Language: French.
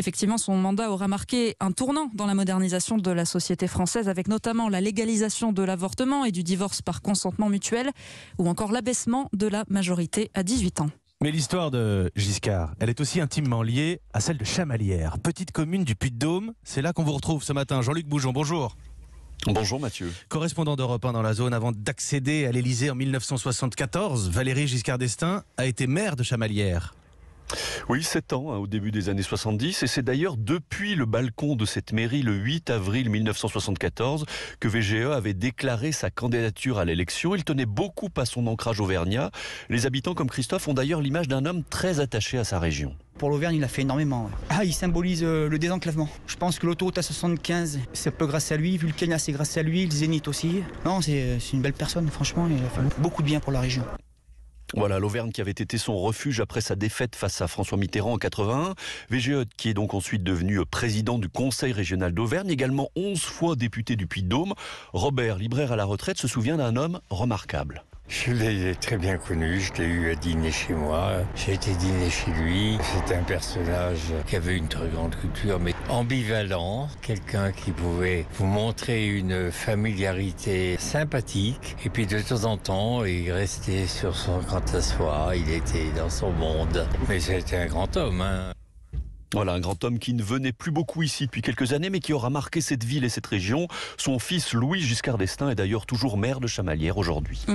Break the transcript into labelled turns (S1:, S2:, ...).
S1: Effectivement, son mandat aura marqué un tournant dans la modernisation de la société française, avec notamment la légalisation de l'avortement et du divorce par consentement mutuel, ou encore l'abaissement de la majorité à 18 ans.
S2: Mais l'histoire de Giscard, elle est aussi intimement liée à celle de Chamalières, petite commune du Puy-de-Dôme. C'est là qu'on vous retrouve ce matin. Jean-Luc Boujon, bonjour. Bonjour Mathieu. Correspondant d'Europe 1 dans la zone, avant d'accéder à l'Elysée en 1974, Valérie Giscard d'Estaing a été maire de Chamalières.
S3: Oui, 7 ans, hein, au début des années 70, et c'est d'ailleurs depuis le balcon de cette mairie, le 8 avril 1974, que VGE avait déclaré sa candidature à l'élection. Il tenait beaucoup à son ancrage auvergnat. Les habitants comme Christophe ont d'ailleurs l'image d'un homme très attaché à sa région.
S4: Pour l'Auvergne, il a fait énormément. Ah, il symbolise euh, le désenclavement. Je pense que l'autoroute à 75 c'est un peu grâce à lui. Vulcania, c'est grâce à lui. Le Zénith aussi. Non, c'est une belle personne, franchement. Il a fait beaucoup de bien pour la région.
S3: Voilà, l'Auvergne qui avait été son refuge après sa défaite face à François Mitterrand en 81. VGH, e qui est donc ensuite devenu président du Conseil régional d'Auvergne, également 11 fois député du Puy-de-Dôme. Robert, libraire à la retraite, se souvient d'un homme
S5: remarquable. Je l'ai très bien connu, je l'ai eu à dîner chez moi, j'ai été dîner chez lui. C'est un personnage qui avait une très grande culture, mais ambivalent, quelqu'un qui pouvait vous montrer une familiarité sympathique, et puis de temps en temps, il restait sur son grand soi, il était dans son monde. Mais c'était un grand homme, hein. Voilà,
S3: un grand homme qui ne venait plus beaucoup ici depuis quelques années, mais qui aura marqué cette ville et cette région. Son fils Louis Giscard d'Estaing est d'ailleurs toujours maire de Chamalières aujourd'hui.